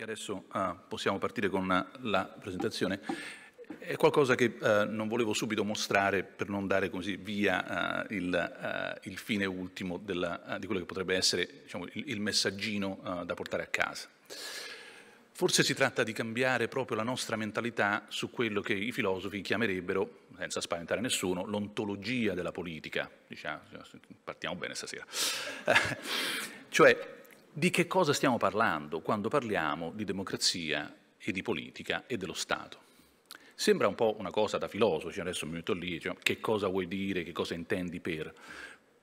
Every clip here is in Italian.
E adesso ah, possiamo partire con la presentazione. È qualcosa che eh, non volevo subito mostrare per non dare così via eh, il, eh, il, fine ultimo della, eh, di quello che potrebbe essere diciamo, il, il, messaggino eh, da portare a casa. Forse si tratta di cambiare proprio la nostra mentalità su quello che i filosofi chiamerebbero, senza spaventare nessuno, l'ontologia della politica. Diciamo, partiamo bene stasera. cioè di che cosa stiamo parlando quando parliamo di democrazia e di politica e dello Stato. Sembra un po' una cosa da filosofi, adesso mi metto lì, cioè, che cosa vuoi dire, che cosa intendi per...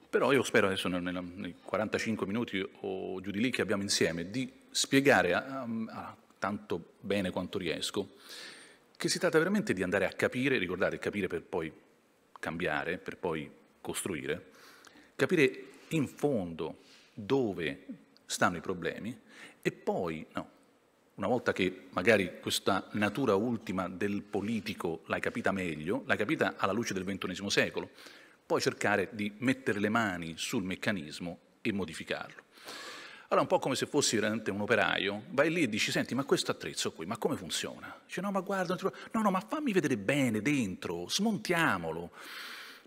Però io spero adesso nei 45 minuti o giù di lì che abbiamo insieme di spiegare a, a, tanto bene quanto riesco che si tratta veramente di andare a capire, ricordate, capire per poi cambiare, per poi costruire, capire in fondo dove stanno i problemi e poi, no, una volta che magari questa natura ultima del politico l'hai capita meglio, l'hai capita alla luce del XXI secolo, poi cercare di mettere le mani sul meccanismo e modificarlo. Allora un po' come se fossi veramente un operaio, vai lì e dici, senti, ma questo attrezzo qui, ma come funziona? Dice, no, ma guarda, no, no, ma fammi vedere bene dentro, smontiamolo.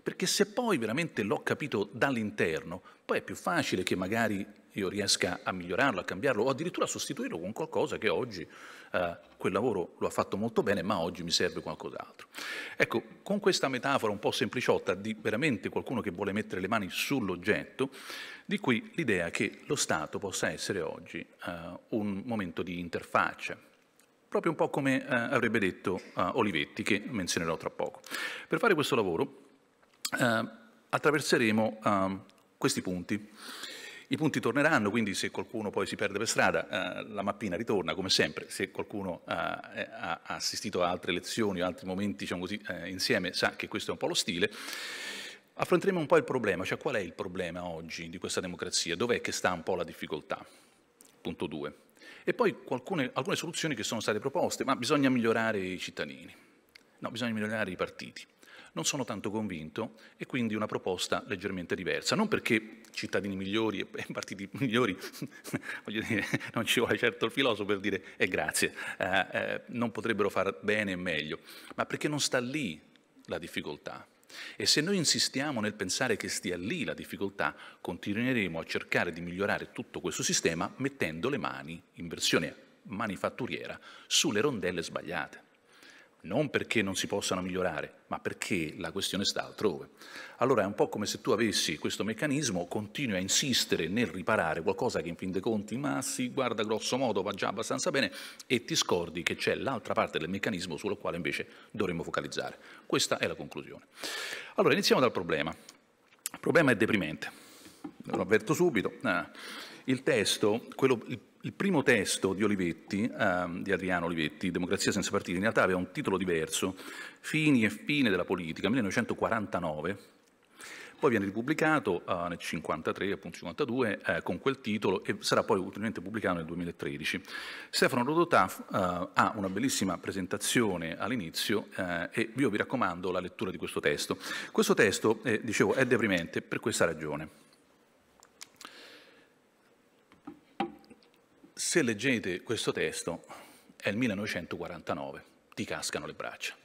Perché se poi veramente l'ho capito dall'interno, poi è più facile che magari io riesca a migliorarlo, a cambiarlo o addirittura a sostituirlo con qualcosa che oggi eh, quel lavoro lo ha fatto molto bene, ma oggi mi serve qualcos'altro. Ecco, con questa metafora un po' sempliciotta di veramente qualcuno che vuole mettere le mani sull'oggetto, di qui l'idea che lo Stato possa essere oggi eh, un momento di interfaccia, proprio un po' come eh, avrebbe detto eh, Olivetti, che menzionerò tra poco. Per fare questo lavoro eh, attraverseremo ehm, questi punti i punti torneranno, quindi se qualcuno poi si perde per strada, eh, la mappina ritorna come sempre, se qualcuno eh, ha, ha assistito a altre lezioni o altri momenti diciamo così, eh, insieme sa che questo è un po' lo stile. Affronteremo un po' il problema, cioè qual è il problema oggi di questa democrazia, dov'è che sta un po' la difficoltà? Punto 2. E poi alcune, alcune soluzioni che sono state proposte, ma bisogna migliorare i cittadini, no, bisogna migliorare i partiti non sono tanto convinto e quindi una proposta leggermente diversa. Non perché cittadini migliori e partiti migliori, voglio dire, non ci vuole certo il filosofo per dire e eh, grazie, eh, eh, non potrebbero far bene e meglio, ma perché non sta lì la difficoltà. E se noi insistiamo nel pensare che stia lì la difficoltà, continueremo a cercare di migliorare tutto questo sistema mettendo le mani in versione manifatturiera sulle rondelle sbagliate non perché non si possano migliorare, ma perché la questione sta altrove. Allora è un po' come se tu avessi questo meccanismo, continui a insistere nel riparare qualcosa che in fin dei conti, ma si guarda grosso modo, va già abbastanza bene, e ti scordi che c'è l'altra parte del meccanismo sulla quale invece dovremmo focalizzare. Questa è la conclusione. Allora iniziamo dal problema. Il problema è deprimente, lo avverto subito. Ah, il testo, quello, il il primo testo di, Olivetti, eh, di Adriano Olivetti, Democrazia senza partiti, in realtà aveva un titolo diverso, Fini e fine della politica, 1949, poi viene ripubblicato eh, nel 1953, appunto 52, eh, con quel titolo e sarà poi ulteriormente pubblicato nel 2013. Stefano Rodotà eh, ha una bellissima presentazione all'inizio eh, e io vi raccomando la lettura di questo testo. Questo testo, eh, dicevo, è deprimente per questa ragione. se leggete questo testo, è il 1949, ti cascano le braccia.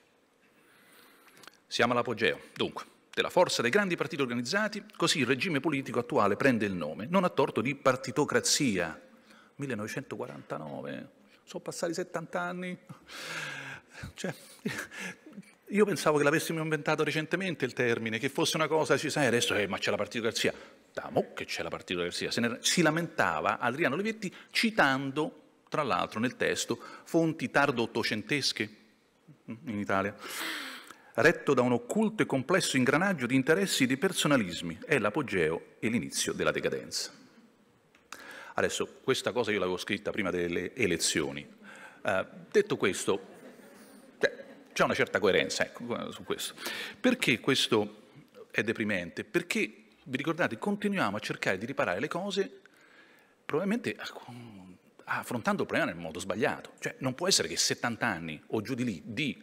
Siamo all'apogeo, dunque, della forza dei grandi partiti organizzati, così il regime politico attuale prende il nome, non a torto di partitocrazia. 1949, sono passati 70 anni. Cioè, io pensavo che l'avessimo inventato recentemente il termine, che fosse una cosa, ci sai, adesso eh, ma c'è la partitocrazia lamentava, che c'è la particolarità, se ne, si lamentava Adriano Olivetti citando, tra l'altro nel testo, fonti tardo-ottocentesche in Italia, retto da un occulto e complesso ingranaggio di interessi e di personalismi, è l'apogeo e l'inizio della decadenza. Adesso, questa cosa io l'avevo scritta prima delle elezioni. Eh, detto questo, c'è una certa coerenza ecco, su questo. Perché questo è deprimente? Perché vi ricordate, continuiamo a cercare di riparare le cose probabilmente ah, affrontando il problema nel modo sbagliato. Cioè non può essere che 70 anni o giù di lì di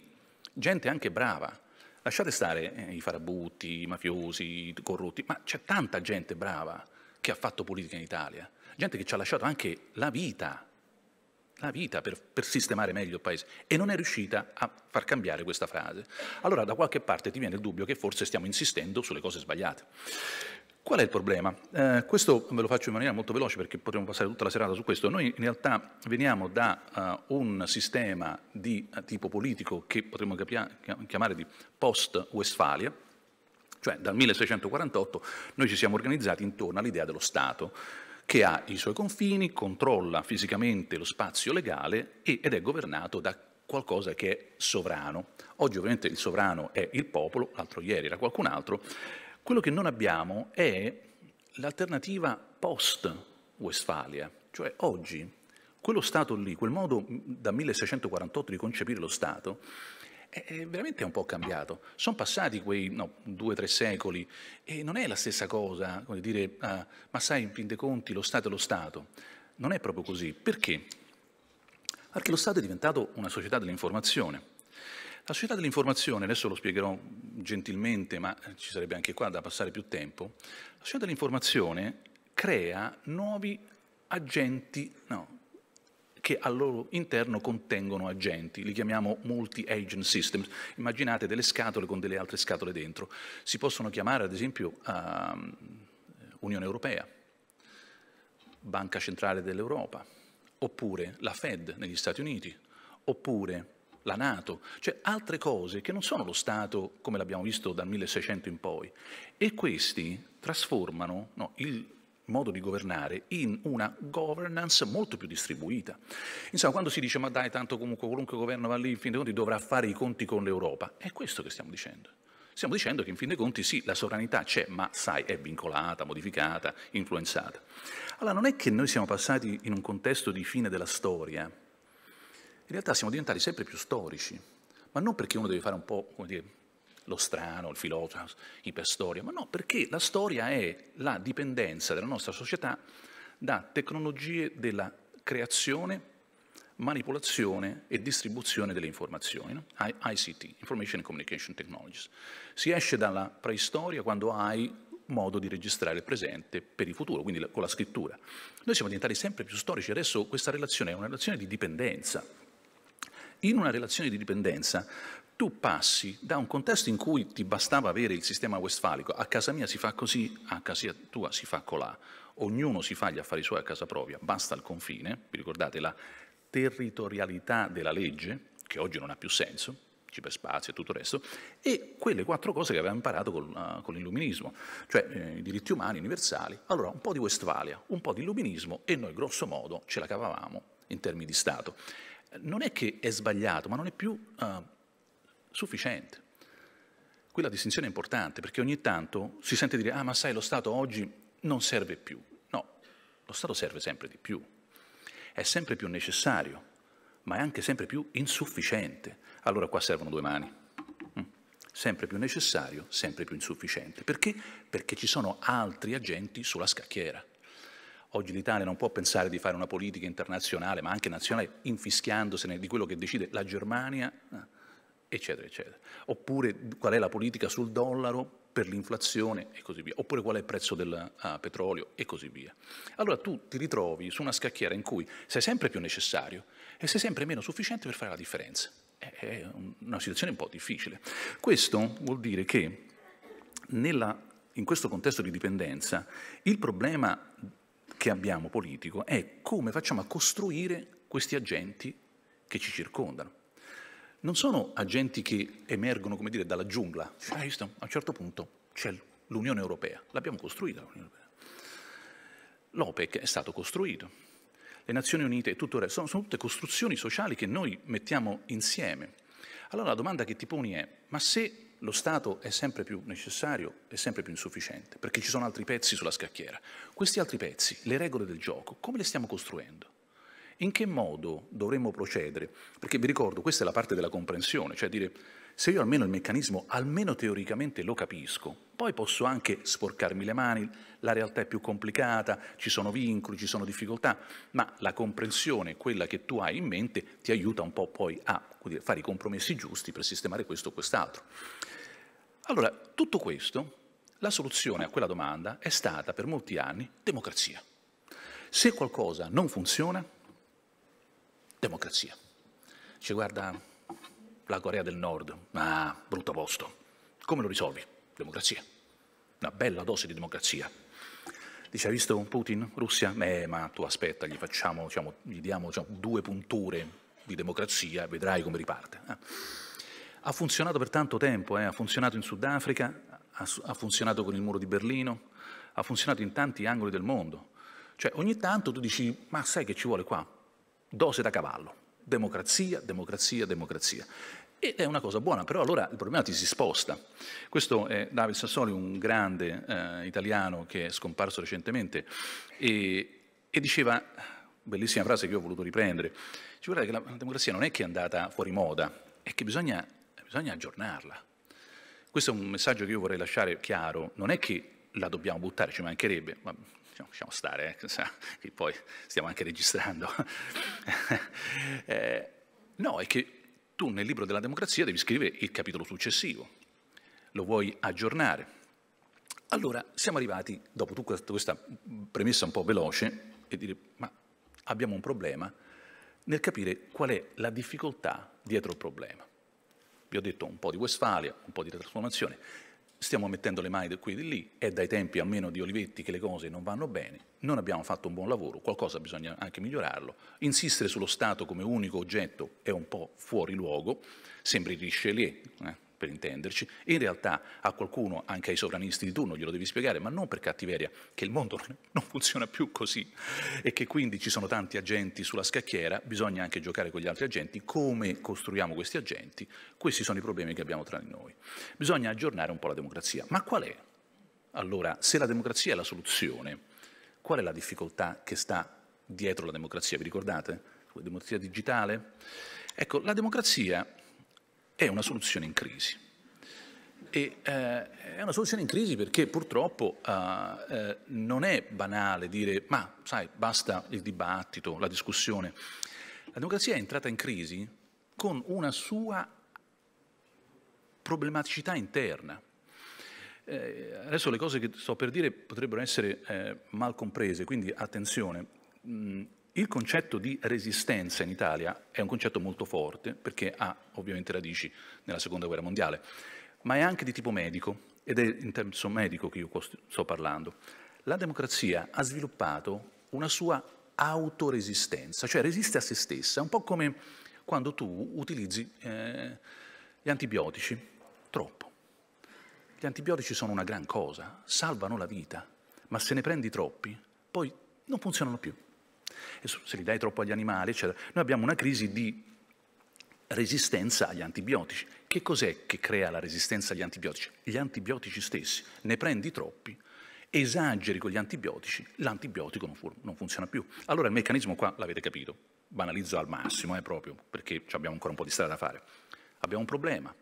gente anche brava, lasciate stare eh, i farabutti, i mafiosi, i corrotti, ma c'è tanta gente brava che ha fatto politica in Italia, gente che ci ha lasciato anche la vita la vita per, per, sistemare meglio il paese e non è riuscita a far cambiare questa frase. Allora da qualche parte ti viene il dubbio che forse stiamo insistendo sulle cose sbagliate. Qual è il problema? Eh, questo ve lo faccio in maniera molto veloce perché potremmo passare tutta la serata su questo. Noi in realtà veniamo da uh, un sistema di uh, tipo politico che potremmo chiamare di post-Westfalia, cioè dal 1648 noi ci siamo organizzati intorno all'idea dello Stato che ha i suoi confini, controlla fisicamente lo spazio legale ed è governato da qualcosa che è sovrano. Oggi ovviamente il sovrano è il popolo, l'altro ieri era qualcun altro. Quello che non abbiamo è l'alternativa post-Westfalia, cioè oggi quello Stato lì, quel modo da 1648 di concepire lo Stato, è veramente un po' cambiato. Sono passati quei no, due o tre secoli e non è la stessa cosa, come dire, ah, ma sai, in fin dei conti, lo Stato è lo Stato. Non è proprio così. Perché? Perché lo Stato è diventato una società dell'informazione. La società dell'informazione, adesso lo spiegherò gentilmente, ma ci sarebbe anche qua da passare più tempo, la società dell'informazione crea nuovi agenti, no, che al loro interno contengono agenti, li chiamiamo multi-agent systems. Immaginate delle scatole con delle altre scatole dentro. Si possono chiamare ad esempio uh, Unione Europea, Banca Centrale dell'Europa, oppure la Fed negli Stati Uniti, oppure la Nato, cioè altre cose che non sono lo Stato come l'abbiamo visto dal 1600 in poi. E questi trasformano no, il modo di governare in una governance molto più distribuita. Insomma, quando si dice ma dai, tanto comunque qualunque governo va lì, in fin dei conti dovrà fare i conti con l'Europa, è questo che stiamo dicendo. Stiamo dicendo che in fin dei conti sì, la sovranità c'è, ma sai, è vincolata, modificata, influenzata. Allora non è che noi siamo passati in un contesto di fine della storia, in realtà siamo diventati sempre più storici, ma non perché uno deve fare un po', come dire, lo strano, il filosofo, iperstoria, ma no, perché la storia è la dipendenza della nostra società da tecnologie della creazione, manipolazione e distribuzione delle informazioni, no? ICT, Information and Communication Technologies. Si esce dalla preistoria quando hai modo di registrare il presente per il futuro, quindi con la scrittura. Noi siamo diventati sempre più storici, adesso questa relazione è una relazione di dipendenza. In una relazione di dipendenza tu passi da un contesto in cui ti bastava avere il sistema westfalico, a casa mia si fa così, a casa tua si fa colà, ognuno si fa gli affari suoi a casa propria, basta il confine, vi ricordate la territorialità della legge, che oggi non ha più senso, ciberspazio e tutto il resto, e quelle quattro cose che aveva imparato col, uh, con l'illuminismo, cioè eh, i diritti umani universali, allora un po' di Westfalia, un po' di illuminismo e noi grosso modo ce la cavavamo in termini di Stato. Non è che è sbagliato, ma non è più... Uh, sufficiente. Qui la distinzione è importante perché ogni tanto si sente dire ah ma sai lo Stato oggi non serve più. No, lo Stato serve sempre di più, è sempre più necessario, ma è anche sempre più insufficiente. Allora qua servono due mani. Mm? Sempre più necessario, sempre più insufficiente. Perché? Perché ci sono altri agenti sulla scacchiera. Oggi l'Italia non può pensare di fare una politica internazionale, ma anche nazionale, infischiandosene di quello che decide la Germania eh, eccetera, eccetera. Oppure qual è la politica sul dollaro per l'inflazione e così via, oppure qual è il prezzo del ah, petrolio e così via. Allora tu ti ritrovi su una scacchiera in cui sei sempre più necessario e sei sempre meno sufficiente per fare la differenza. È una situazione un po' difficile. Questo vuol dire che nella, in questo contesto di dipendenza il problema che abbiamo politico è come facciamo a costruire questi agenti che ci circondano non sono agenti che emergono, come dire, dalla giungla. Hai ah, visto? A un certo punto c'è l'Unione Europea, l'abbiamo costruita l'Unione Europea. L'OPEC è stato costruito, le Nazioni Unite e tutto il resto, sono, sono tutte costruzioni sociali che noi mettiamo insieme. Allora la domanda che ti poni è, ma se lo Stato è sempre più necessario è sempre più insufficiente, perché ci sono altri pezzi sulla scacchiera. Questi altri pezzi, le regole del gioco, come le stiamo costruendo? in che modo dovremmo procedere? Perché vi ricordo, questa è la parte della comprensione, cioè dire se io almeno il meccanismo, almeno teoricamente lo capisco, poi posso anche sporcarmi le mani, la realtà è più complicata, ci sono vincoli, ci sono difficoltà, ma la comprensione, quella che tu hai in mente, ti aiuta un po' poi a fare i compromessi giusti per sistemare questo o quest'altro. Allora, tutto questo, la soluzione a quella domanda è stata per molti anni democrazia. Se qualcosa non funziona, democrazia. Ci guarda la Corea del Nord, ah, brutto posto. Come lo risolvi? Democrazia. Una bella dose di democrazia. Dice, hai visto Putin, Russia? Eh, ma tu aspetta, gli, facciamo, diciamo, gli diamo diciamo, due punture di democrazia, vedrai come riparte. Eh. Ha funzionato per tanto tempo, eh. ha funzionato in Sudafrica, ha, ha funzionato con il muro di Berlino, ha funzionato in tanti angoli del mondo. Cioè, ogni tanto tu dici, ma sai che ci vuole qua? dose da cavallo, democrazia, democrazia, democrazia. Ed è una cosa buona, però allora il problema ti si sposta. Questo è Davide Sassoli, un grande eh, italiano che è scomparso recentemente, e, e, diceva, bellissima frase che io ho voluto riprendere, ci guarda che la democrazia non è che è andata fuori moda, è che bisogna, bisogna aggiornarla. Questo è un messaggio che io vorrei lasciare chiaro, non è che la dobbiamo buttare, ci mancherebbe, ma lasciamo stare, eh, poi stiamo anche registrando. eh, no, è che tu nel libro della democrazia devi scrivere il capitolo successivo, lo vuoi aggiornare. Allora, siamo arrivati, dopo tutta questa premessa un po' veloce, e dire, ma abbiamo un problema, nel capire qual è la difficoltà dietro il problema. Vi ho detto un po' di Westfalia, un po' di trasformazione stiamo mettendo le mani da qui e di lì, è dai tempi almeno di Olivetti che le cose non vanno bene, non abbiamo fatto un buon lavoro, qualcosa bisogna anche migliorarlo, insistere sullo Stato come unico oggetto è un po' fuori luogo, sembri Richelieu, eh? per intenderci, e in realtà a qualcuno, anche ai sovranisti di turno, glielo devi spiegare, ma non per cattiveria, che il mondo non funziona più così e che quindi ci sono tanti agenti sulla scacchiera, bisogna anche giocare con gli altri agenti, come costruiamo questi agenti, questi sono i problemi che abbiamo tra di noi. Bisogna aggiornare un po' la democrazia, ma qual è? Allora, se la democrazia è la soluzione, qual è la difficoltà che sta dietro la democrazia? Vi ricordate? La democrazia digitale? Ecco, la democrazia è una soluzione in crisi. E, eh, è una soluzione in crisi perché purtroppo eh, eh, non è banale dire ma sai basta il dibattito, la discussione. La democrazia è entrata in crisi con una sua problematicità interna. Eh, adesso le cose che sto per dire potrebbero essere eh, mal comprese, quindi attenzione. Mm, il concetto di resistenza in Italia è un concetto molto forte perché ha ovviamente radici nella seconda guerra mondiale, ma è anche di tipo medico ed è in senso medico che io sto parlando. La democrazia ha sviluppato una sua autoresistenza, cioè resiste a se stessa, un po' come quando tu utilizzi eh, gli antibiotici troppo. Gli antibiotici sono una gran cosa, salvano la vita, ma se ne prendi troppi, poi non funzionano più se li dai troppo agli animali, eccetera. Noi abbiamo una crisi di resistenza agli antibiotici. Che cos'è che crea la resistenza agli antibiotici? Gli antibiotici stessi. Ne prendi troppi, esageri con gli antibiotici, l'antibiotico non, fu- non funziona più. Allora il meccanismo qua l'avete capito, banalizzo al massimo, eh, proprio perché abbiamo ancora un po' di strada da fare. Abbiamo un problema.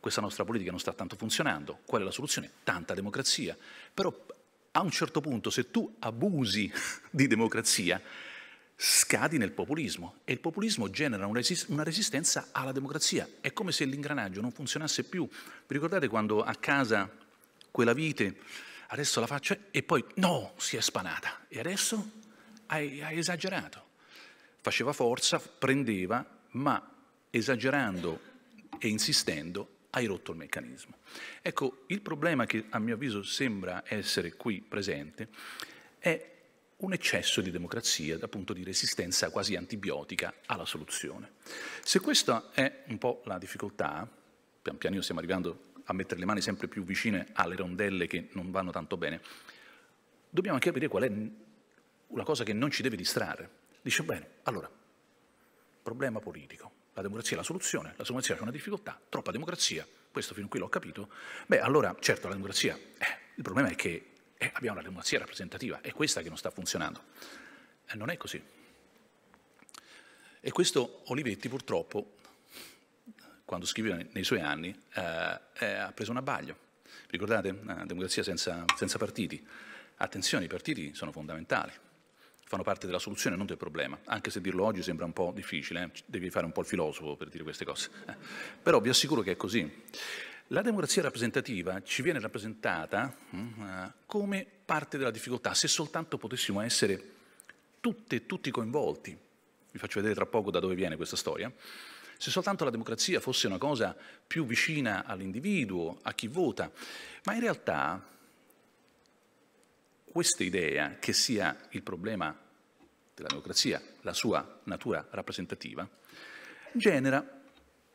Questa nostra politica non sta tanto funzionando. Qual è la soluzione? Tanta democrazia. Però a un certo punto se tu abusi di democrazia scadi nel populismo e il populismo genera una resistenza alla democrazia. È come se l'ingranaggio non funzionasse più. Vi ricordate quando a casa quella vite adesso la faccio e poi no, si è spanata e adesso hai, hai esagerato. Faceva forza, prendeva, ma esagerando e insistendo hai rotto il meccanismo. Ecco, il problema che a mio avviso sembra essere qui presente è un eccesso di democrazia, appunto di resistenza quasi antibiotica alla soluzione. Se questa è un po' la difficoltà, pian pianino stiamo arrivando a mettere le mani sempre più vicine alle rondelle che non vanno tanto bene, dobbiamo anche capire qual è una cosa che non ci deve distrarre. Dice, bene, allora, problema politico, la democrazia è la soluzione, la democrazia è una difficoltà, troppa democrazia, questo fino a qui l'ho capito, beh allora certo la democrazia, eh, il problema è che eh, abbiamo una democrazia rappresentativa, è questa che non sta funzionando. Eh, non è così. E questo Olivetti purtroppo, quando scriveva nei suoi anni, eh, eh, ha preso un abbaglio. Ricordate? Una eh, democrazia senza, senza partiti. Attenzione, i partiti sono fondamentali fanno parte della soluzione, non del problema, anche se dirlo oggi sembra un po' difficile, eh? devi fare un po' il filosofo per dire queste cose, eh, però vi assicuro che è così. La democrazia rappresentativa ci viene rappresentata mm, eh, come parte della difficoltà, se soltanto potessimo essere tutte e tutti coinvolti. Vi faccio vedere tra poco da dove viene questa storia. Se soltanto la democrazia fosse una cosa più vicina all'individuo, a chi vota, ma in realtà questa idea che sia il problema della democrazia, la sua natura rappresentativa, genera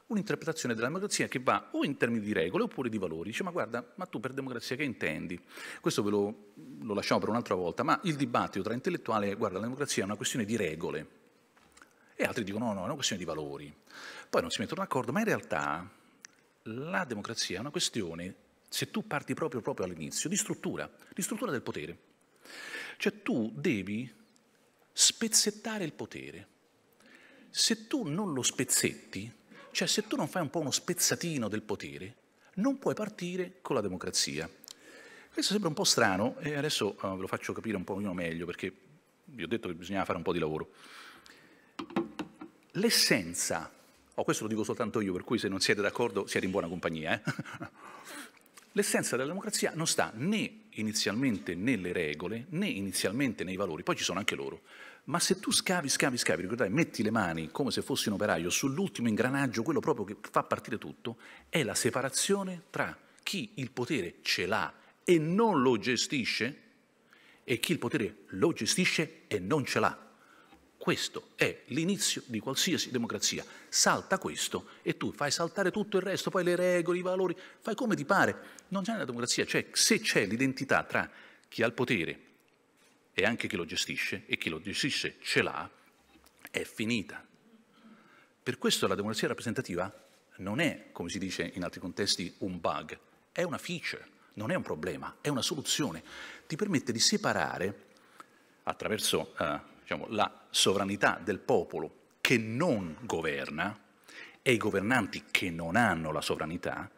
un'interpretazione della democrazia che va o in termini di regole oppure di valori. Dice, ma guarda, ma tu per democrazia che intendi? Questo ve lo, lo lasciamo per un'altra volta, ma il dibattito tra intellettuali è, guarda, la democrazia è una questione di regole. E altri dicono, no, no, è una questione di valori. Poi non si mettono d'accordo, ma in realtà la democrazia è una questione, se tu parti proprio, proprio all'inizio, di struttura, di struttura del potere. Cioè tu devi spezzettare il potere. Se tu non lo spezzetti, cioè se tu non fai un po' uno spezzatino del potere, non puoi partire con la democrazia. Questo sembra un po' strano e adesso eh, ve lo faccio capire un po' meglio perché vi ho detto che bisognava fare un po' di lavoro. L'essenza, oh, questo lo dico soltanto io, per cui se non siete d'accordo siete in buona compagnia, eh? l'essenza della democrazia non sta né inizialmente nelle regole né inizialmente nei valori, poi ci sono anche loro. Ma se tu scavi, scavi, scavi, ricordate, metti le mani come se fossi un operaio sull'ultimo ingranaggio, quello proprio che fa partire tutto, è la separazione tra chi il potere ce l'ha e non lo gestisce e chi il potere lo gestisce e non ce l'ha. Questo è l'inizio di qualsiasi democrazia. Salta questo e tu fai saltare tutto il resto, poi le regole, i valori, fai come ti pare. Non c'è una democrazia, cioè se c'è l'identità tra chi ha il potere e anche chi lo gestisce, e chi lo gestisce ce l'ha, è finita. Per questo la democrazia rappresentativa non è, come si dice in altri contesti, un bug, è una feature, non è un problema, è una soluzione. Ti permette di separare, attraverso eh, diciamo, la sovranità del popolo che non governa e i governanti che non hanno la sovranità,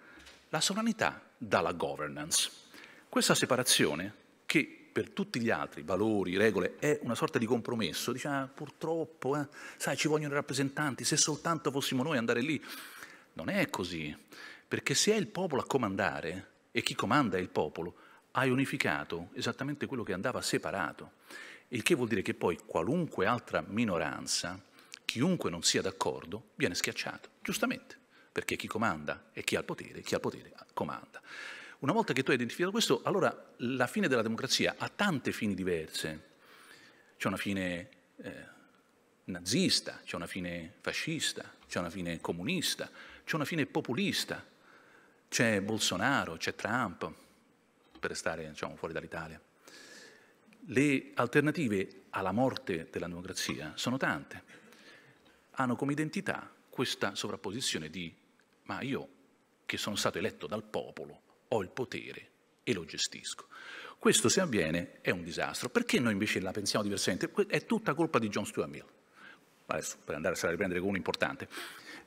la sovranità dalla governance. Questa separazione, che per tutti gli altri valori, regole, è una sorta di compromesso, dice ah, purtroppo, eh, sai, ci vogliono i rappresentanti, se soltanto fossimo noi andare lì. Non è così, perché se è il popolo a comandare, e chi comanda è il popolo, hai unificato esattamente quello che andava separato il che vuol dire che poi qualunque altra minoranza, chiunque non sia d'accordo, viene schiacciato, giustamente, perché chi comanda è chi ha il potere, chi ha il potere comanda. Una volta che tu hai identificato questo, allora la fine della democrazia ha tante fini diverse. C'è una fine eh, nazista, c'è una fine fascista, c'è una fine comunista, c'è una fine populista, c'è Bolsonaro, c'è Trump, per restare diciamo, fuori dall'Italia. Le alternative alla morte della democrazia sono tante. Hanno come identità questa sovrapposizione di ma io che sono stato eletto dal popolo ho il potere e lo gestisco. Questo se avviene è un disastro. Perché noi invece la pensiamo diversamente? È tutta colpa di John Stuart Mill. Adesso per andare a riprendere con uno importante.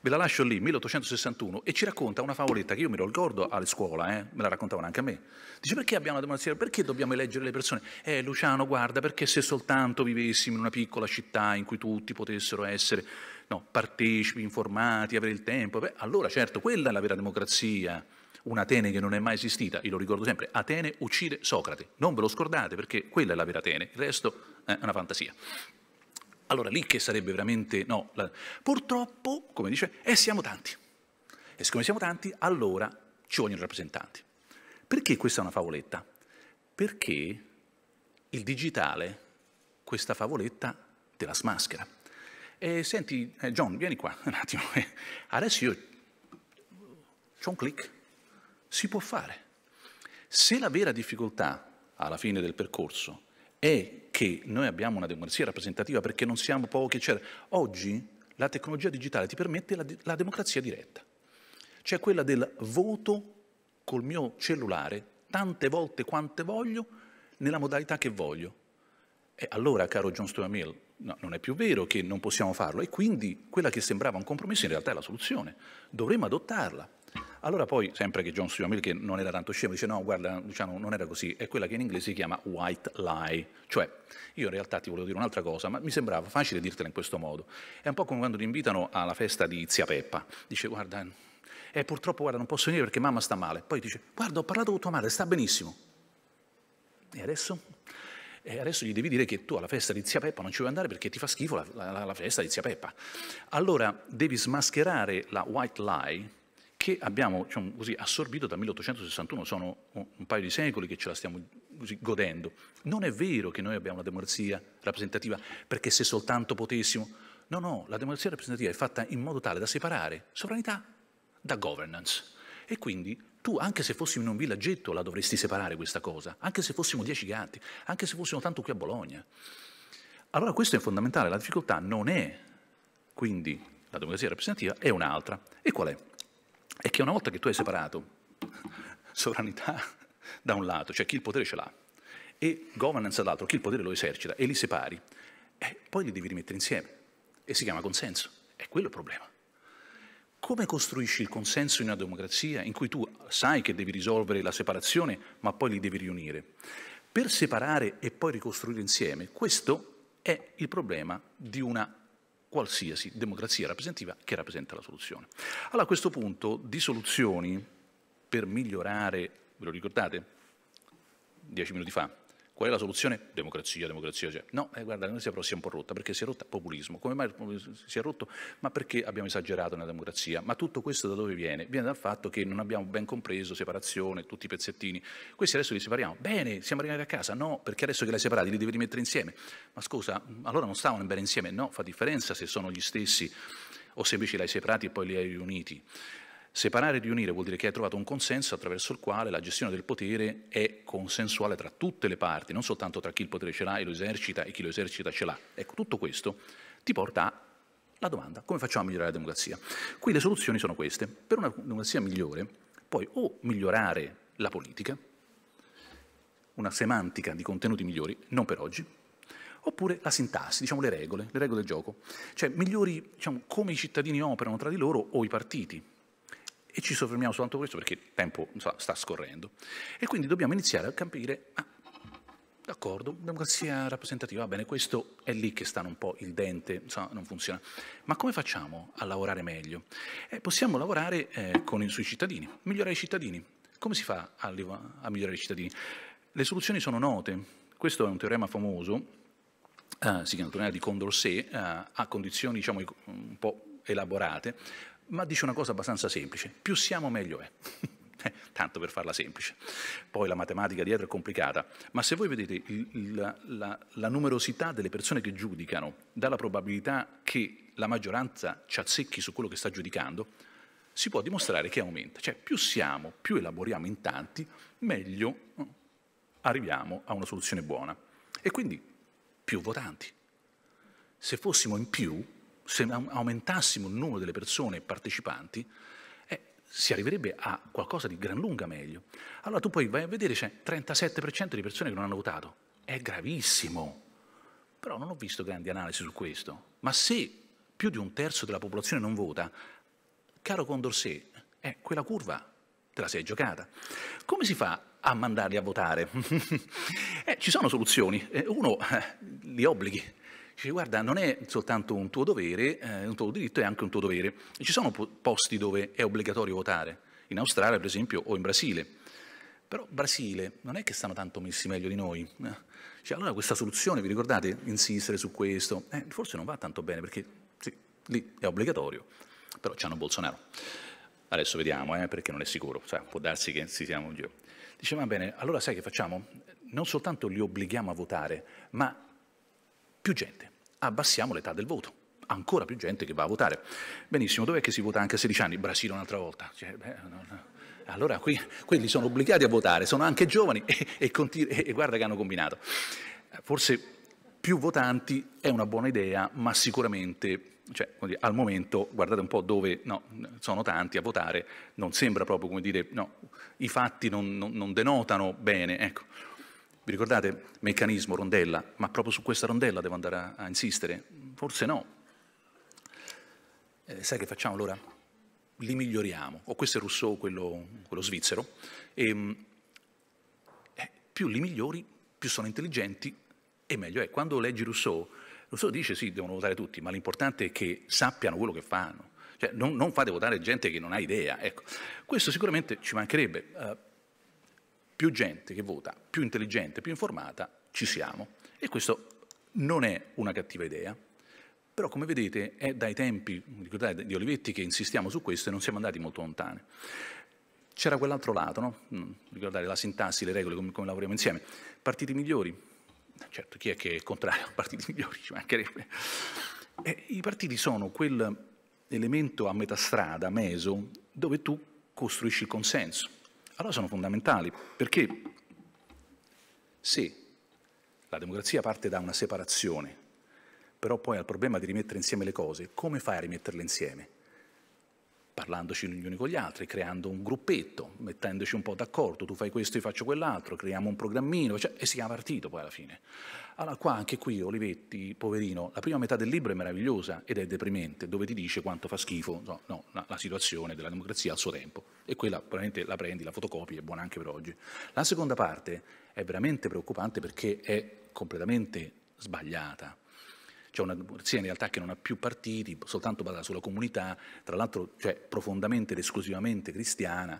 Ve la lascio lì, 1861, e ci racconta una favoletta che io me lo ricordo alle scuola, eh, me la raccontavano anche a me. Dice perché abbiamo la democrazia? Perché dobbiamo eleggere le persone? Eh Luciano, guarda, perché se soltanto vivessimo in una piccola città in cui tutti potessero essere no, partecipi, informati, avere il tempo, beh, allora certo quella è la vera democrazia un'Atene che non è mai esistita, io lo ricordo sempre, Atene uccide Socrate, non ve lo scordate perché quella è la vera Atene, il resto eh, è una fantasia allora lì che sarebbe veramente... No, la, purtroppo, come dice, e eh, siamo tanti. E siccome siamo tanti, allora ci vogliono i rappresentanti. Perché questa è una favoletta? Perché il digitale, questa favoletta, te la smaschera. E senti, eh, John, vieni qua un attimo. Adesso io c'ho un click. Si può fare. Se la vera difficoltà alla fine del percorso è che noi abbiamo una democrazia rappresentativa perché non siamo pochi, eccetera. Oggi la tecnologia digitale ti permette la, la democrazia diretta, cioè quella del voto col mio cellulare tante volte quante voglio nella modalità che voglio. E allora, caro John Stuart Mill, no, non è più vero che non possiamo farlo e quindi quella che sembrava un compromesso in realtà è la soluzione. Dovremmo adottarla. Allora poi, sempre che John Stuart Mill, che non era tanto scemo, dice no, guarda, Luciano, non era così, è quella che in inglese si chiama white lie, cioè io in realtà ti volevo dire un'altra cosa, ma mi sembrava facile dirtela in questo modo. È un po' come quando ti invitano alla festa di zia Peppa, dice guarda, eh, purtroppo guarda, non posso venire perché mamma sta male, poi dice guarda, ho parlato con tua madre, sta benissimo. E adesso? E adesso gli devi dire che tu alla festa di zia Peppa non ci vuoi andare perché ti fa schifo la, la, la festa di zia Peppa. Allora devi smascherare la white lie che abbiamo diciamo così, assorbito dal 1861, sono un paio di secoli che ce la stiamo così, godendo. Non è vero che noi abbiamo una democrazia rappresentativa perché se soltanto potessimo. No, no, la democrazia rappresentativa è fatta in modo tale da separare sovranità da governance. E quindi tu, anche se fossimo in un villaggetto, la dovresti separare questa cosa, anche se fossimo dieci gatti, anche se fossimo tanto qui a Bologna. Allora questo è fondamentale, la difficoltà non è, quindi la democrazia rappresentativa è un'altra. E qual è? è che una volta che tu hai separato sovranità da un lato, cioè chi il potere ce l'ha, e governance dall'altro, chi il potere lo esercita, e li separi, eh, poi li devi rimettere insieme. E si chiama consenso. È quello il problema. Come costruisci il consenso in una democrazia in cui tu sai che devi risolvere la separazione, ma poi li devi riunire? Per separare e poi ricostruire insieme, questo è il problema di una qualsiasi democrazia rappresentativa che rappresenta la soluzione. Allora a questo punto di soluzioni per migliorare, ve lo ricordate? Dieci minuti fa, Qual è la soluzione? Democrazia, democrazia. Cioè, no, eh, guarda, noi è un po' rotta perché si è rotta populismo. Come mai si è rotto? Ma perché abbiamo esagerato nella democrazia? Ma tutto questo da dove viene? Viene dal fatto che non abbiamo ben compreso separazione, tutti i pezzettini. Questi adesso li separiamo. Bene, siamo arrivati a casa? No, perché adesso che li hai separati li devi rimettere insieme. Ma scusa, allora non stavano bene insieme? No, fa differenza se sono gli stessi o se invece li hai separati e poi li hai riuniti. Separare e riunire vuol dire che hai trovato un consenso attraverso il quale la gestione del potere è consensuale tra tutte le parti, non soltanto tra chi il potere ce l'ha e lo esercita e chi lo esercita ce l'ha. Ecco, tutto questo ti porta alla domanda come facciamo a migliorare la democrazia. Qui le soluzioni sono queste. Per una democrazia migliore puoi o migliorare la politica, una semantica di contenuti migliori, non per oggi, oppure la sintassi, diciamo le regole, le regole del gioco. Cioè migliori diciamo, come i cittadini operano tra di loro o i partiti, e ci soffermiamo soltanto questo perché il tempo sta scorrendo. E quindi dobbiamo iniziare a capire, ah, d'accordo, democrazia rappresentativa, va bene, questo è lì che stanno un po' il dente, insomma, non funziona. Ma come facciamo a lavorare meglio? Eh, possiamo lavorare eh, con, sui cittadini, migliorare i cittadini. Come si fa a, a migliorare i cittadini? Le soluzioni sono note. Questo è un teorema famoso Uh, si chiama il torneo di Condorcet, uh, a condizioni diciamo, un po' elaborate, ma dice una cosa abbastanza semplice, più siamo meglio è. Eh, tanto per farla semplice. Poi la matematica dietro è complicata, ma se voi vedete il, la, la, la numerosità delle persone che giudicano dalla probabilità che la maggioranza ci azzecchi su quello che sta giudicando, si può dimostrare che aumenta. Cioè più siamo, più elaboriamo in tanti, meglio arriviamo a una soluzione buona. E quindi più votanti. Se fossimo in più, se aumentassimo il numero delle persone partecipanti, eh, si arriverebbe a qualcosa di gran lunga meglio. Allora tu poi vai a vedere, c'è 37% di persone che non hanno votato. È gravissimo. Però non ho visto grandi analisi su questo. Ma se più di un terzo della popolazione non vota, caro Condorcet, eh, quella curva te la sei giocata. Come si fa a mandarli a votare? eh, ci sono soluzioni. Eh, uno, eh, li obblighi dice guarda non è soltanto un tuo dovere, eh, un tuo diritto, è anche un tuo dovere. E ci sono posti dove è obbligatorio votare, in Australia per esempio o in Brasile. Però Brasile non è che stanno tanto messi meglio di noi. Eh. Cioè, allora questa soluzione, vi ricordate, insistere su questo, eh, forse non va tanto bene perché sì, lì è obbligatorio, però c'hanno Bolsonaro. Adesso vediamo, eh, perché non è sicuro, cioè, può darsi che si siamo un giro. Dice, va bene, allora sai che facciamo? Non soltanto li obblighiamo a votare, ma più gente. Abbassiamo l'età del voto. Ancora più gente che va a votare. Benissimo, dov'è che si vota anche a 16 anni? Brasile un'altra volta. Cioè, beh, no, no. Allora qui quelli sono obbligati a votare, sono anche giovani e, e, e, e guarda che hanno combinato. Forse più votanti è una buona idea, ma sicuramente cioè, dire, al momento, guardate un po' dove no, sono tanti a votare, non sembra proprio come dire, no, i fatti non, non, non denotano bene. Ecco. Vi ricordate meccanismo, rondella? Ma proprio su questa rondella devo andare a, a insistere? Forse no. Eh, sai che facciamo allora? Li miglioriamo. O questo è Rousseau, quello, quello svizzero. E, ehm, eh, più li migliori, più sono intelligenti e meglio è. Quando leggi Rousseau, Rousseau dice sì, devono votare tutti, ma l'importante è che sappiano quello che fanno. Cioè, non, non fate votare gente che non ha idea. Ecco. Questo sicuramente ci mancherebbe. Uh, più gente che vota, più intelligente, più informata, ci siamo. E questo non è una cattiva idea, però come vedete è dai tempi, ricordate, di Olivetti che insistiamo su questo e non siamo andati molto lontani. C'era quell'altro lato, no? Mm, ricordare la sintassi, le regole, come, come lavoriamo insieme. Partiti migliori, certo chi è che è contrario a partiti migliori, ci mancherebbe. Eh, I partiti sono quel elemento a metà strada, meso, dove tu costruisci il consenso allora sono fondamentali, perché se la democrazia parte da una separazione, però poi al problema di rimettere insieme le cose, come fai a rimetterle insieme? parlandoci gli uni con gli altri, creando un gruppetto, mettendoci un po' d'accordo, tu fai questo, io faccio quell'altro, creiamo un programmino, cioè, e si chiama partito poi alla fine. Allora qua anche qui Olivetti, poverino, la prima metà del libro è meravigliosa ed è deprimente, dove ti dice quanto fa schifo no, no, la, la, situazione della democrazia al suo tempo. E quella probabilmente la prendi, la fotocopi, è buona anche per oggi. La seconda parte è veramente preoccupante perché è completamente sbagliata c'è una democrazia in realtà che non ha più partiti, soltanto basata sulla comunità, tra l'altro cioè, profondamente ed esclusivamente cristiana,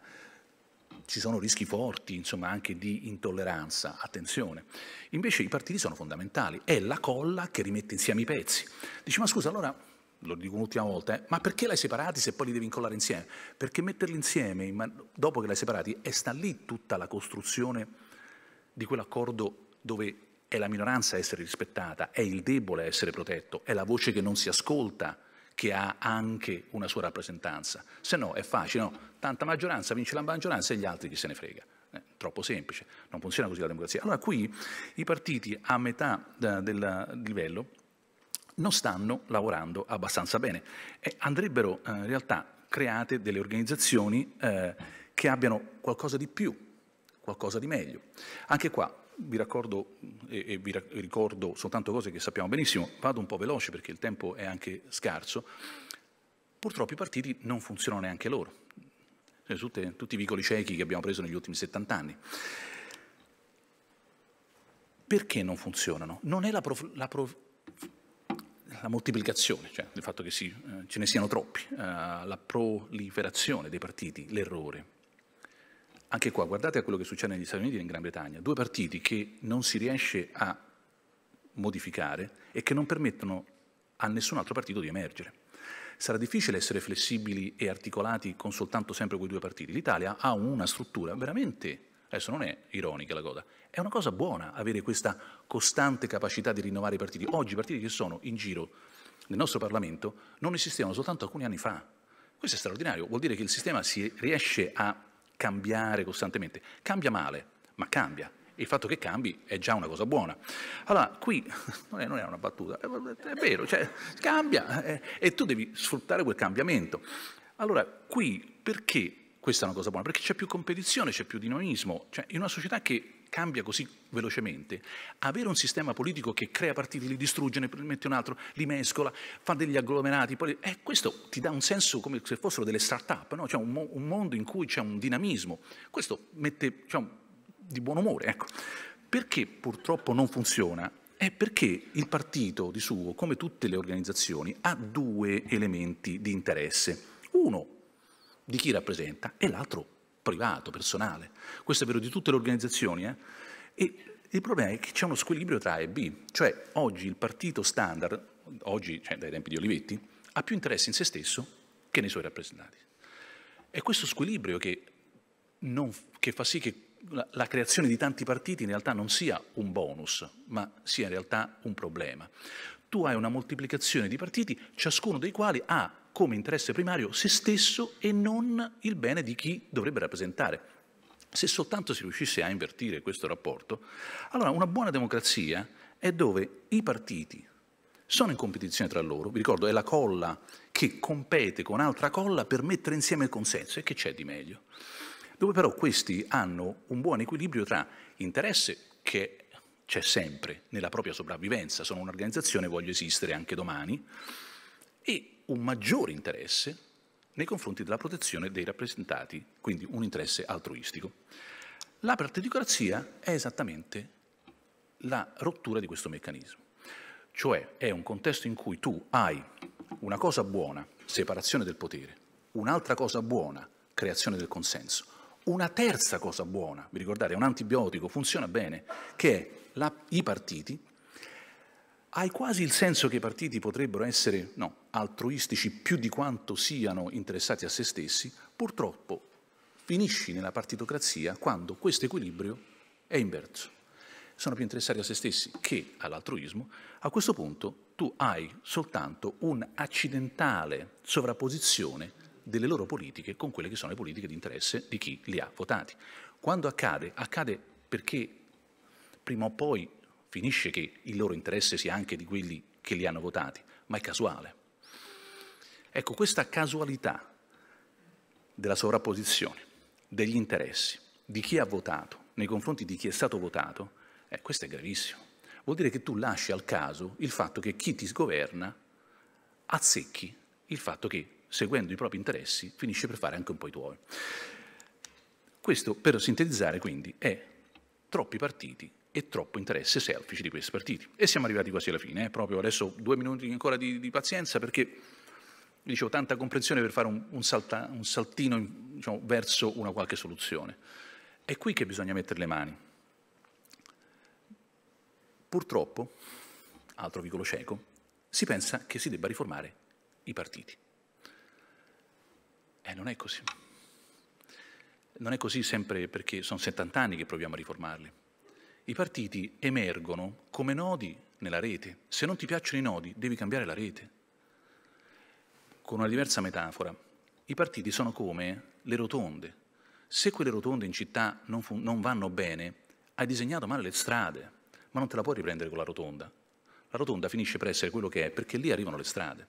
ci sono rischi forti, insomma, anche di intolleranza, attenzione. Invece i partiti sono fondamentali, è la colla che rimette insieme i pezzi. Dici, ma scusa, allora, lo dico un'ultima volta, eh, ma perché l'hai separati se poi li devi incollare insieme? Perché metterli insieme, dopo che l'hai separati, è sta lì tutta la costruzione di quell'accordo dove è la minoranza a essere rispettata, è il debole a essere protetto, è la voce che non si ascolta che ha anche una sua rappresentanza. Se no è facile, no? tanta maggioranza vince la maggioranza e gli altri chi se ne frega. Eh, troppo semplice, non funziona così la democrazia. Allora qui i partiti a metà da, eh, del livello non stanno lavorando abbastanza bene e andrebbero eh, in realtà create delle organizzazioni eh, che abbiano qualcosa di più, qualcosa di meglio. Anche qua vi raccordo e, e vi ricordo soltanto cose che sappiamo benissimo, vado un po' veloce perché il tempo è anche scarso, purtroppo i partiti non funzionano neanche loro, cioè, Tutte, tutti i vicoli ciechi che abbiamo preso negli ultimi 70 anni. Perché non funzionano? Non è la, prof, la, prof, la moltiplicazione, cioè il fatto che si, eh, ce ne siano troppi, eh, la proliferazione dei partiti, l'errore, anche qua, guardate a quello che succede negli Stati Uniti e in Gran Bretagna, due partiti che non si riesce a modificare e che non permettono a nessun altro partito di emergere. Sarà difficile essere flessibili e articolati con soltanto sempre quei due partiti. L'Italia ha una struttura veramente, adesso non è ironica la cosa, è una cosa buona avere questa costante capacità di rinnovare i partiti. Oggi i partiti che sono in giro nel nostro Parlamento non esistevano soltanto alcuni anni fa. Questo è straordinario, vuol dire che il sistema si riesce a cambiare costantemente. Cambia male, ma cambia. E il fatto che cambi è già una cosa buona. Allora, qui non è, non è una battuta, è, è vero, cioè, cambia eh, e tu devi sfruttare quel cambiamento. Allora, qui perché questa è una cosa buona? Perché c'è più competizione, c'è più dinamismo. Cioè, in una società che cambia così velocemente, avere un sistema politico che crea partiti, li distrugge, ne mette un altro, li mescola, fa degli agglomerati, poi, eh, questo ti dà un senso come se fossero delle start-up, no? cioè un, un, mondo in cui c'è un dinamismo. Questo mette cioè, di buon umore. Ecco. Perché purtroppo non funziona? È perché il partito di suo, come tutte le organizzazioni, ha due elementi di interesse. Uno di chi rappresenta e l'altro privato, personale. Questo è vero di tutte le organizzazioni. Eh? E il problema è che c'è uno squilibrio tra A e B. Cioè oggi il partito standard, oggi, cioè dai tempi di Olivetti, ha più interesse in se stesso che nei suoi rappresentanti. È questo squilibrio che, non, che fa sì che la, la, creazione di tanti partiti in realtà non sia un bonus, ma sia in realtà un problema. Tu hai una moltiplicazione di partiti, ciascuno dei quali ha come interesse primario se stesso e non il bene di chi dovrebbe rappresentare. Se soltanto si riuscisse a invertire questo rapporto, allora una buona democrazia è dove i partiti sono in competizione tra loro, vi ricordo è la colla che compete con altra colla per mettere insieme il consenso e che c'è di meglio, dove però questi hanno un buon equilibrio tra interesse che c'è sempre nella propria sopravvivenza, sono un'organizzazione, voglio esistere anche domani, e un maggiore interesse nei confronti della protezione dei rappresentati, quindi un interesse altruistico. La partitocrazia è esattamente la rottura di questo meccanismo, cioè è un contesto in cui tu hai una cosa buona, separazione del potere, un'altra cosa buona, creazione del consenso, una terza cosa buona, vi ricordate, è un antibiotico, funziona bene, che è la, i partiti hai quasi il senso che i partiti potrebbero essere no, altruistici più di quanto siano interessati a se stessi, purtroppo finisci nella partitocrazia quando questo equilibrio è inverso. Sono più interessati a se stessi che all'altruismo, a questo punto tu hai soltanto un'accidentale sovrapposizione delle loro politiche con quelle che sono le politiche di interesse di chi li ha votati. Quando accade? Accade perché prima o poi Finisce che il loro interesse sia anche di quelli che li hanno votati, ma è casuale. Ecco, questa casualità della sovrapposizione, degli interessi, di chi ha votato nei confronti di chi è stato votato, eh, questo è gravissimo. Vuol dire che tu lasci al caso il fatto che chi ti sgoverna azzecchi il fatto che, seguendo i propri interessi, finisce per fare anche un po' i tuoi. Questo, per sintetizzare, quindi, è troppi partiti e troppo interesse selfish di questi partiti. E siamo arrivati quasi alla fine, eh? proprio adesso due minuti ancora di, di pazienza perché dicevo tanta comprensione per fare un, un, salta, un saltino diciamo, verso una qualche soluzione. È qui che bisogna mettere le mani. Purtroppo, altro vicolo cieco, si pensa che si debba riformare i partiti. E eh, non è così. Non è così sempre perché sono 70 anni che proviamo a riformarli. I partiti emergono come nodi nella rete. Se non ti piacciono i nodi, devi cambiare la rete. Con una diversa metafora, i partiti sono come le rotonde. Se quelle rotonde in città non, non vanno bene, hai disegnato male le strade, ma non te la puoi riprendere con la rotonda. La rotonda finisce per essere quello che è, perché lì arrivano le strade.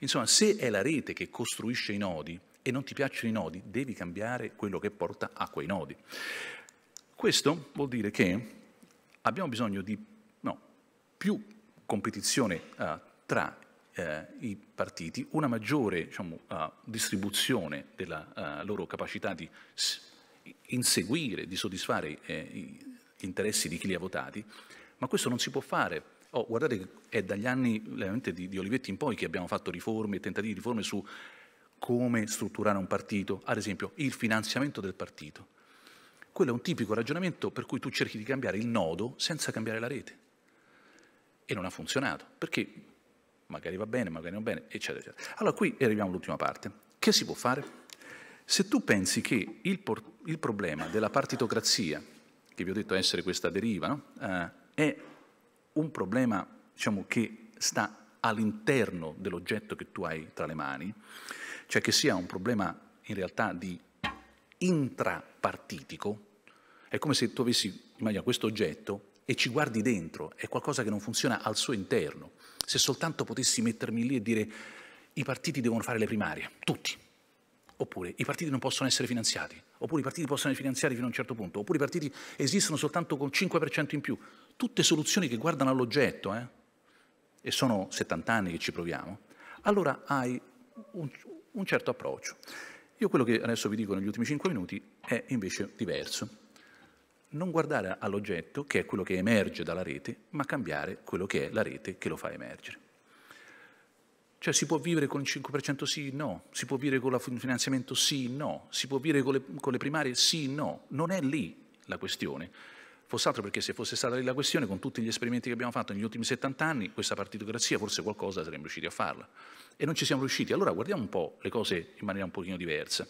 Insomma, se è la rete che costruisce i nodi e non ti piacciono i nodi, devi cambiare quello che porta a quei nodi. Questo vuol dire che Abbiamo bisogno di no, più competizione eh, tra eh, i partiti, una maggiore diciamo, uh, distribuzione della uh, loro capacità di inseguire, di soddisfare eh, gli interessi di chi li ha votati, ma questo non si può fare. Oh, guardate è dagli anni di, di, Olivetti in poi che abbiamo fatto riforme, tentativi di riforme su come strutturare un partito, ad esempio il finanziamento del partito. Quello è un tipico ragionamento per cui tu cerchi di cambiare il nodo senza cambiare la rete. E non ha funzionato, perché magari va bene, magari non va bene, eccetera, eccetera. Allora qui arriviamo all'ultima parte. Che si può fare? Se tu pensi che il, il problema della partitocrazia, che vi ho detto essere questa deriva, no? eh, è un problema diciamo, che sta all'interno dell'oggetto che tu hai tra le mani, cioè che sia un problema in realtà di intrapartitico, è come se tu avessi, immagina, questo oggetto e ci guardi dentro, è qualcosa che non funziona al suo interno. Se soltanto potessi mettermi lì e dire i partiti devono fare le primarie, tutti. Oppure i partiti non possono essere finanziati, oppure i partiti possono essere finanziati fino a un certo punto, oppure i partiti esistono soltanto con 5% in più. Tutte soluzioni che guardano all'oggetto, eh? e sono 70 anni che ci proviamo, allora hai un, un certo approccio. Io quello che adesso vi dico negli ultimi 5 minuti è invece diverso. Non guardare all'oggetto, che è quello che emerge dalla rete, ma cambiare quello che è la rete che lo fa emergere. Cioè si può vivere con il 5% sì, no, si può vivere con il finanziamento sì, no, si può vivere con le, con le primarie sì, no, non è lì la questione altro perché se fosse stata lì la questione, con tutti gli esperimenti che abbiamo fatto negli ultimi 70 anni, questa partitocrazia forse qualcosa saremmo riusciti a farla. E non ci siamo riusciti. Allora guardiamo un po' le cose in maniera un pochino diversa.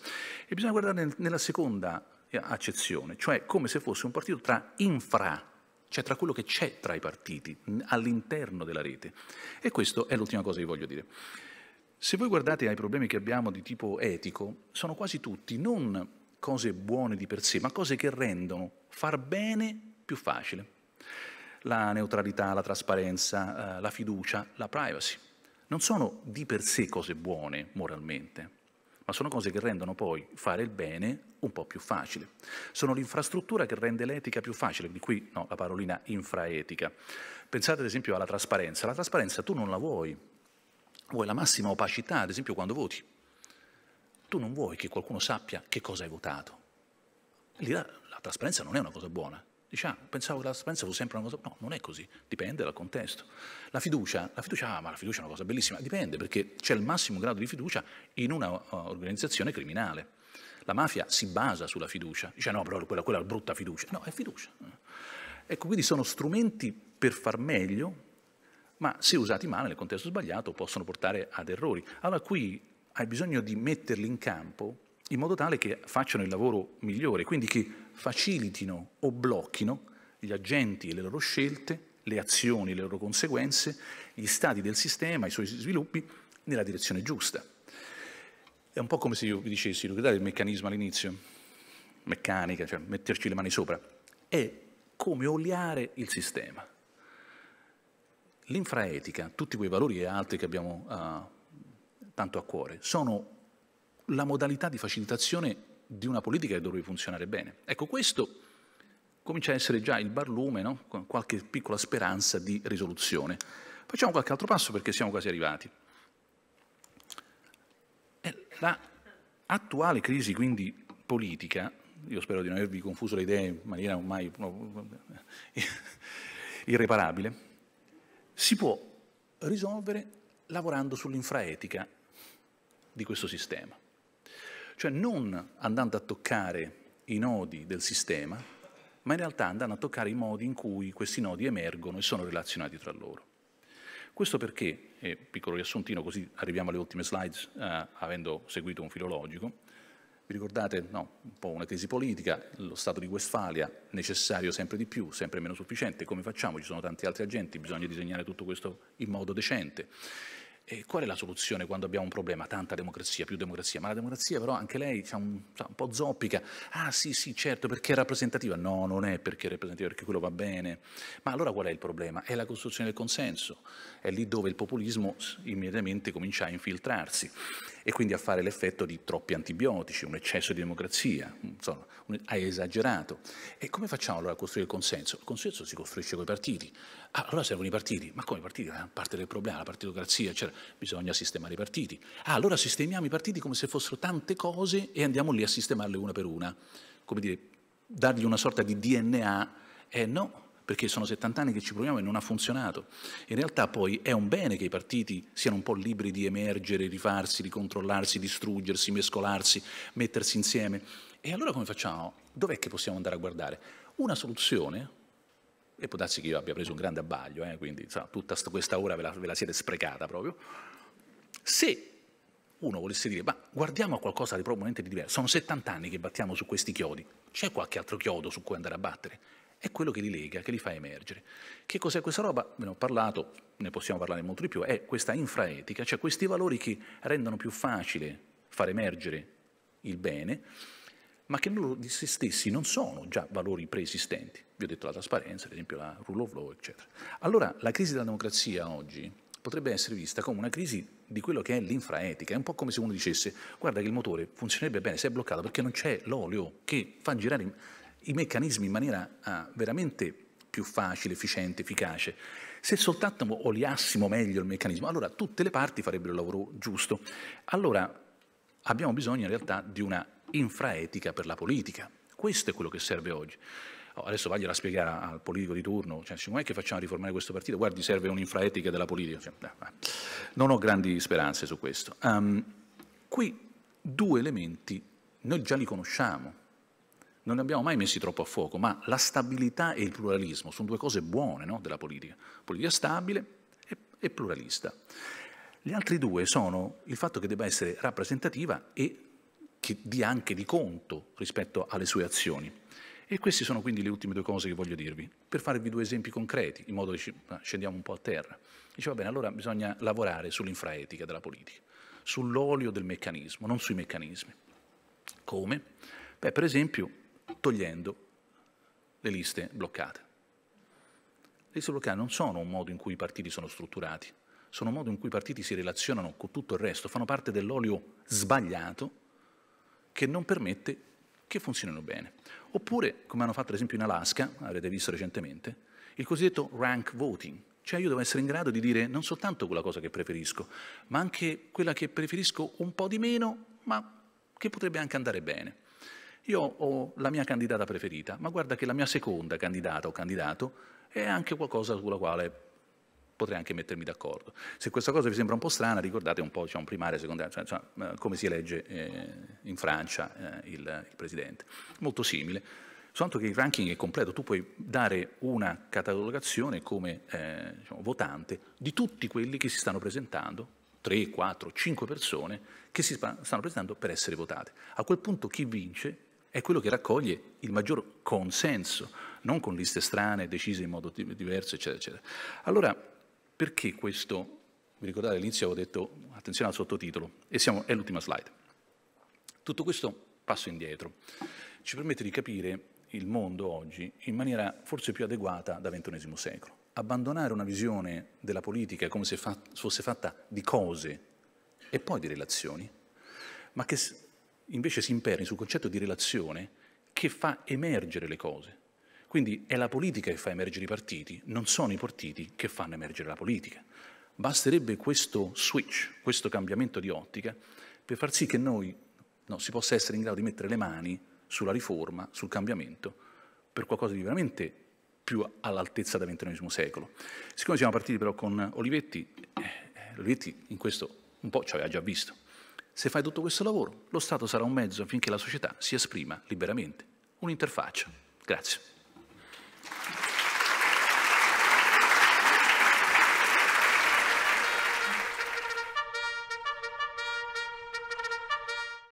E bisogna guardare nel, nella seconda eh, accezione, cioè come se fosse un partito tra infra cioè tra quello che c'è tra i partiti, all'interno della rete. E questa è l'ultima cosa che voglio dire. Se voi guardate ai problemi che abbiamo di tipo etico, sono quasi tutti non cose buone di per sé, ma cose che rendono far bene più facile. La neutralità, la trasparenza, eh, la fiducia, la privacy non sono di per sé cose buone moralmente, ma sono cose che rendono poi fare il bene un po' più facile. Sono l'infrastruttura che rende l'etica più facile, di qui no, la parolina infraetica. Pensate ad esempio alla trasparenza. La trasparenza tu non la vuoi, vuoi la massima opacità, ad esempio quando voti. Tu non vuoi che qualcuno sappia che cosa hai votato. Lì la, la trasparenza non è una cosa buona, Diciamo, pensavo che la suspensa fosse sempre una cosa... No, non è così, dipende dal contesto. La fiducia, la fiducia, ah, ma la fiducia è una cosa bellissima, dipende perché c'è il massimo grado di fiducia in un'organizzazione uh, criminale. La mafia si basa sulla fiducia, dice no, però quella, quella è brutta fiducia. No, è fiducia. Ecco, quindi sono strumenti per far meglio, ma se usati male nel contesto sbagliato possono portare ad errori. Allora qui hai bisogno di metterli in campo in modo tale che facciano il lavoro migliore, quindi che facilitino o blocchino gli agenti e le loro scelte, le azioni, e le loro conseguenze, gli stati del sistema, i suoi sviluppi nella direzione giusta. È un po' come se io vi dicessi, ricordate il meccanismo all'inizio? Meccanica, cioè metterci le mani sopra. È come oliare il sistema. L'infraetica, tutti quei valori e altri che abbiamo uh, tanto a cuore, sono la modalità di facilitazione di una politica che dovrebbe funzionare bene. Ecco, questo comincia a essere già il barlume, no? qualche piccola speranza di risoluzione. Facciamo qualche altro passo perché siamo quasi arrivati. Eh, la attuale crisi quindi politica, io spero di non avervi confuso le idee in maniera ormai irreparabile, si può risolvere lavorando sull'infraetica di questo sistema. Cioè non andando a toccare i nodi del sistema, ma in realtà andando a toccare i modi in cui questi nodi emergono e sono relazionati tra loro. Questo perché, e piccolo riassuntino così arriviamo alle ultime slides, eh, avendo seguito un filologico, vi ricordate no, un po' una crisi politica, lo Stato di Westfalia, necessario sempre di più, sempre meno sufficiente, come facciamo? Ci sono tanti altri agenti, bisogna disegnare tutto questo in modo decente. E qual è la soluzione quando abbiamo un problema? Tanta democrazia, più democrazia, ma la democrazia però anche lei è un, un, po' zoppica. Ah sì, sì, certo, perché è rappresentativa. No, non è perché è rappresentativa, perché quello va bene. Ma allora qual è il problema? È la costruzione del consenso. È lì dove il populismo immediatamente comincia a infiltrarsi e quindi a fare l'effetto di troppi antibiotici, un eccesso di democrazia, insomma, hai esagerato. E come facciamo allora a costruire il consenso? Il consenso si costruisce con i partiti. Ah, allora servono i partiti, ma come i partiti? È parte del problema, la partitocrazia, cioè bisogna sistemare i partiti. Ah, allora sistemiamo i partiti come se fossero tante cose e andiamo lì a sistemarle una per una. Come dire, dargli una sorta di DNA. Eh no, perché sono 70 anni che ci proviamo e non ha funzionato. In realtà poi è un bene che i partiti siano un po' liberi di emergere, rifarsi, di controllarsi, distruggersi, mescolarsi, mettersi insieme. E allora come facciamo? Dov'è che possiamo andare a guardare? Una soluzione, e può darsi che io abbia preso un grande abbaglio, eh, quindi so, tutta questa ora ve la, ve la siete sprecata proprio, se uno volesse dire, ma guardiamo a qualcosa di probabilmente di diverso, sono 70 anni che battiamo su questi chiodi, c'è qualche altro chiodo su cui andare a battere? è quello che li lega, che li fa emergere. Che cos'è questa roba? Ve Ne ho parlato, ne possiamo parlare molto di più, è questa infraetica, cioè questi valori che rendono più facile far emergere il bene, ma che loro di se stessi non sono già valori preesistenti. Vi ho detto la trasparenza, ad esempio la rule of law, eccetera. Allora la crisi della democrazia oggi potrebbe essere vista come una crisi di quello che è l'infraetica. È un po' come se uno dicesse guarda che il motore funzionerebbe bene se è bloccato perché non c'è l'olio che fa girare i meccanismi in maniera ah, veramente più facile, efficiente, efficace. Se soltanto oliassimo meglio il meccanismo, allora tutte le parti farebbero il lavoro giusto. Allora abbiamo bisogno in realtà di una infraetica per la politica. Questo è quello che serve oggi. Oh, adesso vagliela a spiegare al politico di turno, cioè, non è che facciamo riformare questo partito, guardi serve un'infraetica della politica. Cioè, ah, ah. non ho grandi speranze su questo. Um, qui due elementi noi già li conosciamo, non li abbiamo mai messi troppo a fuoco, ma la stabilità e il pluralismo sono due cose buone no, della politica. Politica stabile e, e pluralista. Gli altri due sono il fatto che debba essere rappresentativa e che dia anche di conto rispetto alle sue azioni. E queste sono quindi le ultime due cose che voglio dirvi, per farvi due esempi concreti, in modo che scendiamo un po' a terra. Dice, va bene, allora bisogna lavorare sull'infraetica della politica, sull'olio del meccanismo, non sui meccanismi. Come? Beh, per esempio, togliendo le liste bloccate. Le liste bloccate non sono un modo in cui i partiti sono strutturati, sono un modo in cui i partiti si relazionano con tutto il resto, fanno parte dell'olio sbagliato che non permette che funzionino bene. Oppure, come hanno fatto ad esempio in Alaska, avrete visto recentemente, il cosiddetto rank voting, cioè io devo essere in grado di dire non soltanto quella cosa che preferisco, ma anche quella che preferisco un po' di meno, ma che potrebbe anche andare bene. Io ho la mia candidata preferita, ma guarda che la mia seconda candidata o candidato è anche qualcosa sulla quale potrei anche mettermi d'accordo. Se questa cosa vi sembra un po' strana, ricordate un po' diciamo, primaria, secondaria, cioè, cioè, eh, come si elegge eh, in Francia eh, il, il, presidente. Molto simile, soltanto che il ranking è completo, tu puoi dare una catalogazione come eh, diciamo, votante di tutti quelli che si stanno presentando, 3, 4, 5 persone che si stanno presentando per essere votate. A quel punto chi vince è quello che raccoglie il maggior consenso, non con liste strane, decise in modo diverso, eccetera, eccetera. Allora, perché questo? Vi ricordate all'inizio avevo detto, attenzione al sottotitolo, e siamo, è l'ultima slide. Tutto questo passo indietro ci permette di capire il mondo oggi in maniera forse più adeguata da ventunesimo secolo. Abbandonare una visione della politica come se fosse fatta di cose e poi di relazioni, ma che invece si imperni sul concetto di relazione che fa emergere le cose. Quindi è la politica che fa emergere i partiti, non sono i partiti che fanno emergere la politica. Basterebbe questo switch, questo cambiamento di ottica, per far sì che noi no, si possa essere in grado di mettere le mani sulla riforma, sul cambiamento, per qualcosa di veramente più all'altezza del XXI secolo. Siccome siamo partiti però con Olivetti, eh, Olivetti in questo un po' ci aveva già visto. Se fai tutto questo lavoro, lo Stato sarà un mezzo affinché la società si esprima liberamente. Un'interfaccia. Grazie.